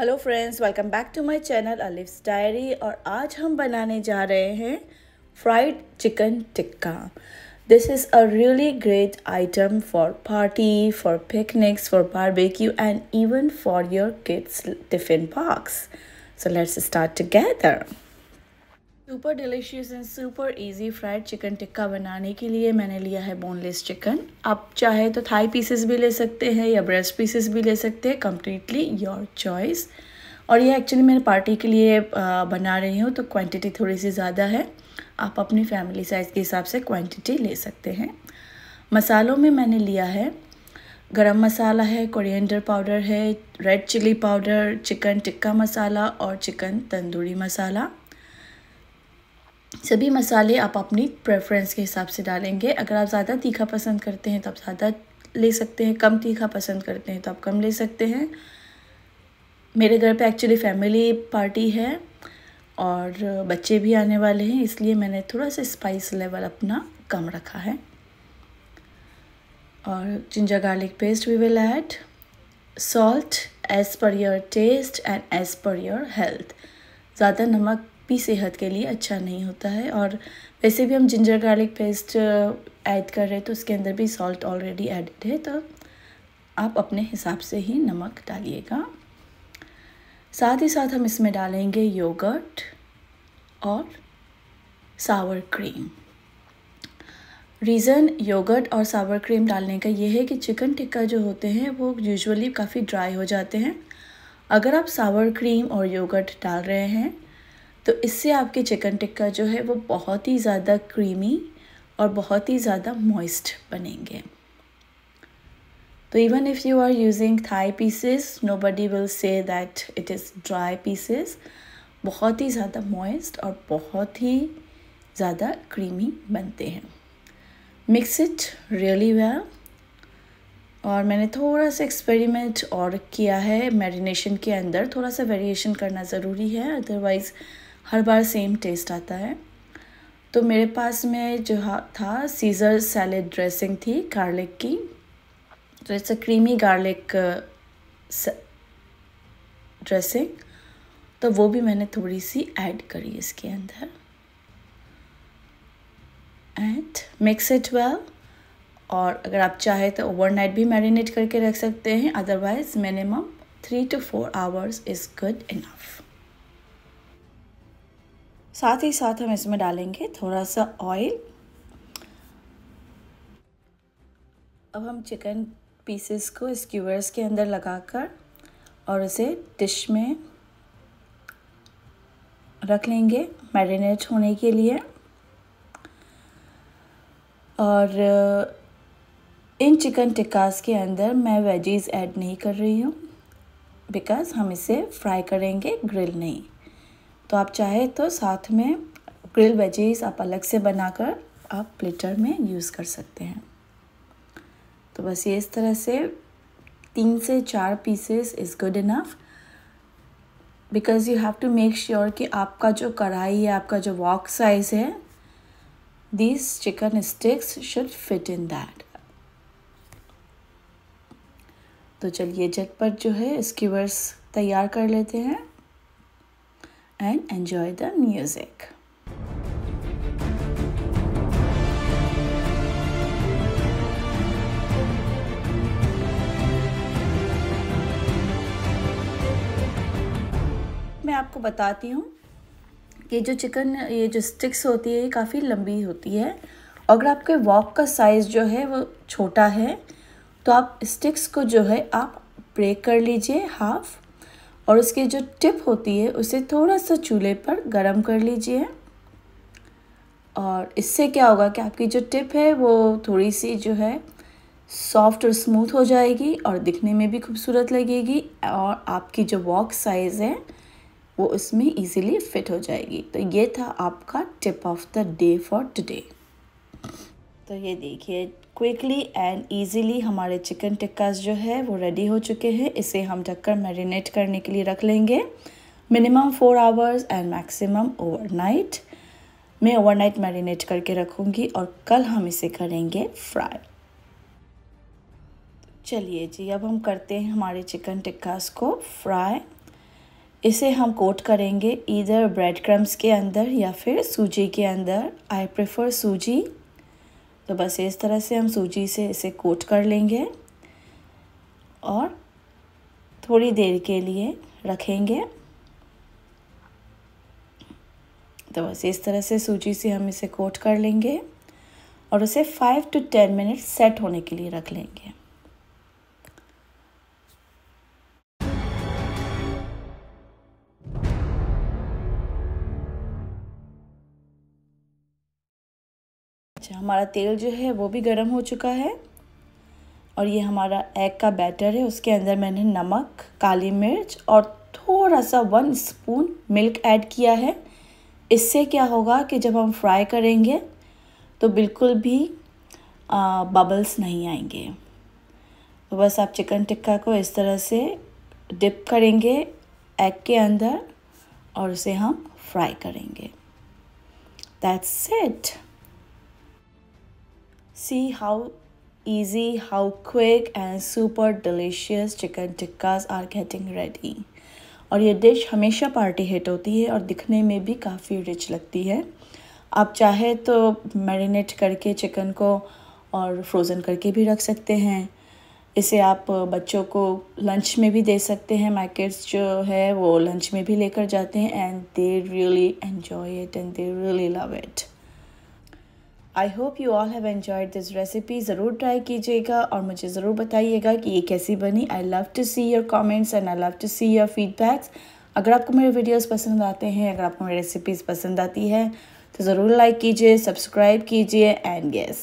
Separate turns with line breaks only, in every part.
Hello friends welcome back to my channel Alif's Diary और आज हम बनाने जा रहे हैं fried chicken tikka this is a really great item for party for picnics for barbecue and even for your kids tiffin box so let's start together super delicious and super easy fried chicken tikka बनाने के लिए मैंने लिया है boneless chicken आप चाहे तो Thai pieces भी ले सकते हैं या ब्रेस्ट पीसेस भी ले सकते हैं कम्प्लीटली योर चॉइस और ये एक्चुअली मैंने पार्टी के लिए बना रही हूँ तो क्वांटिटी थोड़ी सी ज़्यादा है आप अपनी फैमिली साइज़ के हिसाब से क्वांटिटी ले सकते हैं मसालों में मैंने लिया है गरम मसाला है कोरिएंडर पाउडर है red chili powder chicken tikka masala और चिकन तंदूरी मसाला सभी मसाले आप अपनी प्रेफरेंस के हिसाब से डालेंगे अगर आप ज़्यादा तीखा पसंद करते हैं तो आप ज़्यादा ले सकते हैं कम तीखा पसंद करते हैं तो आप कम ले सकते हैं मेरे घर पे एक्चुअली फैमिली पार्टी है और बच्चे भी आने वाले हैं इसलिए मैंने थोड़ा सा स्पाइस लेवल अपना कम रखा है और ginger garlic paste we will add salt as per your taste and as per your health ज़्यादा नमक भी सेहत के लिए अच्छा नहीं होता है और वैसे भी हम जिंजर गार्लिक पेस्ट ऐड कर रहे हैं तो उसके अंदर भी सॉल्ट ऑलरेडी एडिड है तो आप अपने हिसाब से ही नमक डालिएगा साथ ही साथ हम इसमें डालेंगे योगर्ट और सावर क्रीम रीज़न योगर्ट और सावर क्रीम डालने का ये है कि चिकन टिक्का जो होते हैं वो यूजुअली काफ़ी ड्राई हो जाते हैं अगर आप सावर क्रीम और योगर्ट डाल रहे हैं तो इससे आपके चिकन टिक्का जो है वो बहुत ही ज़्यादा क्रीमी और बहुत ही ज़्यादा मॉइस्ट बनेंगे तो even if you are using thigh pieces nobody will say that it is dry pieces बहुत ही ज़्यादा मॉइस्ट और बहुत ही ज़्यादा क्रीमी बनते हैं मिक्स इट रियली वेल और मैंने थोड़ा सा एक्सपेरिमेंट और किया है मैरिनेशन के अंदर थोड़ा सा वेरिएशन करना ज़रूरी है अदरवाइज़ हर बार सेम टेस्ट आता है तो मेरे पास में जो था सीज़र सैलेड ड्रेसिंग थी गार्लिक की तो it's a creamy garlic dressing तो वो भी मैंने थोड़ी सी ऐड करी इसके अंदर एंड मिक्स इट वेल और अगर आप चाहे तो ओवरनाइट भी मैरिनेट करके रख सकते हैं otherwise minimum three to four hours is good enough साथ ही साथ हम इसमें डालेंगे थोड़ा सा ऑयल अब हम चिकन पीसेस को स्क्यूअर्स के अंदर लगाकर और इसे डिश में रख लेंगे मैरिनेट होने के लिए और इन चिकन टिक्कास के अंदर मैं वेजीज़ ऐड नहीं कर रही हूँ बिकॉज़ हम इसे फ्राई करेंगे ग्रिल नहीं तो आप चाहे तो साथ में ग्रिल वेजीज आप अलग से बनाकर आप प्लेटर में यूज़ कर सकते हैं तो बस ये इस तरह से तीन से चार pieces is good enough because you have to make sure कि आपका जो कढ़ाई है आपका जो वॉक साइज़ है this chicken sticks should fit in that तो चलिए झटपट जो है स्कीवर्स तैयार कर लेते हैं and enjoy the music. मैं आपको बताती हूँ कि जो चिकन ये जो स्टिक्स होती है ये काफ़ी लंबी होती है अगर आपके वॉक का साइज़ जो है वो छोटा है तो आप स्टिक्स को जो है आप ब्रेक कर लीजिए हाफ़ और उसकी जो टिप होती है उसे थोड़ा सा चूल्हे पर गर्म कर लीजिए और इससे क्या होगा कि आपकी जो टिप है वो थोड़ी सी जो है सॉफ्ट और स्मूथ हो जाएगी और दिखने में भी खूबसूरत लगेगी और आपकी जो वॉक साइज़ है वो उसमें इजीली फिट हो जाएगी तो ये था आपका tip of the day for today तो ये देखिए क्विकली एंड ईजीली हमारे चिकन टिक्काज़ जो है वो रेडी हो चुके हैं इसे हम ढककर मैरिनेट करने के लिए रख लेंगे minimum four hours and maximum overnight मैं ओवरनाइट मैरिनेट करके रखूँगी और कल हम इसे करेंगे फ्राई चलिए जी अब हम करते हैं हमारे चिकन टिक्काज़ को फ्राई इसे हम कोट करेंगे इधर ब्रेड क्रम्स के अंदर या फिर सूजी के अंदर आई प्रेफर सूजी तो बस इस तरह से हम सूजी से इसे कोट कर लेंगे और थोड़ी देर के लिए रखेंगे तो बस इस तरह से सूजी से हम इसे कोट कर लेंगे और उसे five to ten minute set होने के लिए रख लेंगे अच्छा हमारा तेल जो है वो भी गर्म हो चुका है और ये हमारा एग का बैटर है उसके अंदर मैंने नमक काली मिर्च और थोड़ा सा वन स्पून मिल्क ऐड किया है इससे क्या होगा कि जब हम फ्राई करेंगे तो बिल्कुल भी आ, बबल्स नहीं आएंगे तो बस आप चिकन टिक्का को इस तरह से डिप करेंगे एग के अंदर और उसे हम फ्राई करेंगे that's it See how easy, how quick and super delicious chicken tikkas are getting ready. और ये डिश हमेशा पार्टी हिट होती है और दिखने में भी काफ़ी रिच लगती है आप चाहे तो मैरिनेट करके चिकन को और फ्रोज़न करके भी रख सकते हैं इसे आप बच्चों को लंच में भी दे सकते हैं मैकेट्स जो है वो लंच में भी लेकर जाते हैं and they really enjoy it and they really love it I hope you all have enjoyed this recipe ज़रूर ट्राई कीजिएगा और मुझे ज़रूर बताइएगा कि ये कैसी बनी I love to see your comments and I love to see your feedbacks अगर आपको मेरे वीडियोस पसंद आते हैं अगर आपको मेरी रेसिपीज़ पसंद आती है तो ज़रूर लाइक कीजिए सब्सक्राइब कीजिए एंड गेस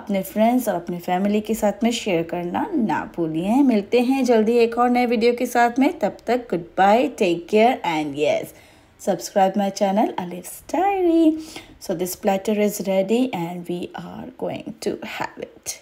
अपने फ्रेंड्स और अपने फैमिली के साथ में शेयर करना ना भूलिए मिलते हैं जल्दी एक और नए वीडियो के साथ में तब तक goodbye take care and yes subscribe my channel Alif's Diary. So this platter is ready and we are going to have it.